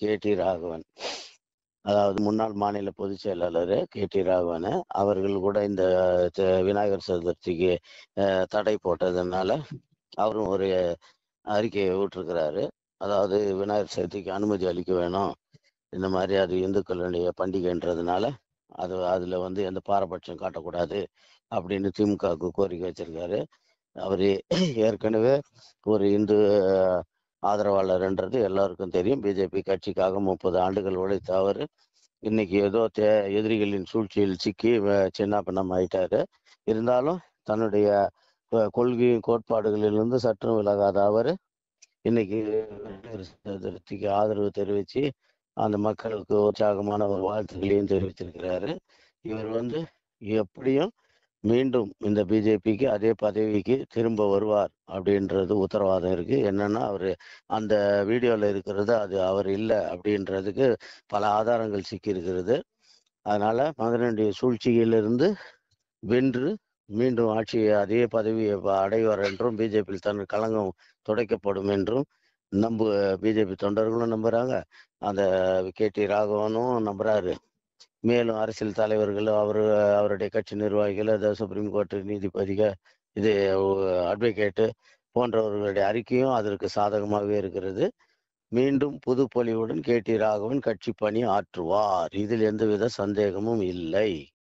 K D Raghavan அதாவது முன்னாள் மாநில பொதுச் செயலாளர் கே டி ராகவன் அவர்கள் கூட இந்த விநாயகர் சதுர்த்திக்கு தடை போட்டதுனால அவரும் ஒரு அறிக்கையை விட்டுருக்கிறாரு அதாவது விநாயகர் சதுர்த்திக்கு அனுமதி அளிக்க வேணும் இந்த மாதிரி அது இந்துக்களுடைய பண்டிகைன்றதுனால அது அதுல வந்து எந்த பாரபட்சம் காட்டக்கூடாது அப்படின்னு திமுகவுக்கு கோரிக்கை வச்சிருக்காரு அவர் ஏற்கனவே ஒரு இந்து ஆதரவாளர் என்றது எல்லாருக்கும் தெரியும் பிஜேபி கட்சிக்காக முப்பது ஆண்டுகள் உழைத்த அவர் இன்னைக்கு ஏதோ தே எதிரிகளின் சூழ்ச்சியில் சிக்கி சின்ன பின்னம் ஆயிட்டாரு இருந்தாலும் தன்னுடைய கொள்கையும் கோட்பாடுகளிலிருந்து சற்றும் விலகாத அவர் இன்னைக்கு ஆதரவு தெரிவிச்சு அந்த மக்களுக்கு உற்சாகமான ஒரு வாழ்த்துக்களையும் தெரிவித்திருக்கிறாரு இவர் வந்து எப்படியும் மீண்டும் இந்த பிஜேபிக்கு அதே பதவிக்கு திரும்ப வருவார் அப்படின்றது உத்தரவாதம் இருக்கு என்னன்னா அவர் அந்த வீடியோவில் இருக்கிறது அது அவர் இல்லை அப்படின்றதுக்கு பல ஆதாரங்கள் சிக்கி இருக்கிறது அதனால மகனுடைய சூழ்ச்சியிலிருந்து வென்று மீண்டும் ஆட்சியை அதே பதவியை அடைவார் என்றும் பிஜேபியில் தன் களங்கம் துடைக்கப்படும் என்றும் நம்பு பிஜேபி தொண்டர்களும் நம்புறாங்க அந்த கே டி ராகவனும் நம்புறாரு மேலும் அரசியல் தலைவர்கள் அவர் அவருடைய கட்சி நிர்வாகிகள் அதாவது சுப்ரீம் கோர்ட் நீதிபதிகள் இது அட்வொகேட்டு போன்றவர்களுடைய அறிக்கையும் அதற்கு சாதகமாகவே இருக்கிறது மீண்டும் புது பொலிவுடன் கே டி ராகவன் கட்சி பணி ஆற்றுவார் இதில் எந்தவித சந்தேகமும் இல்லை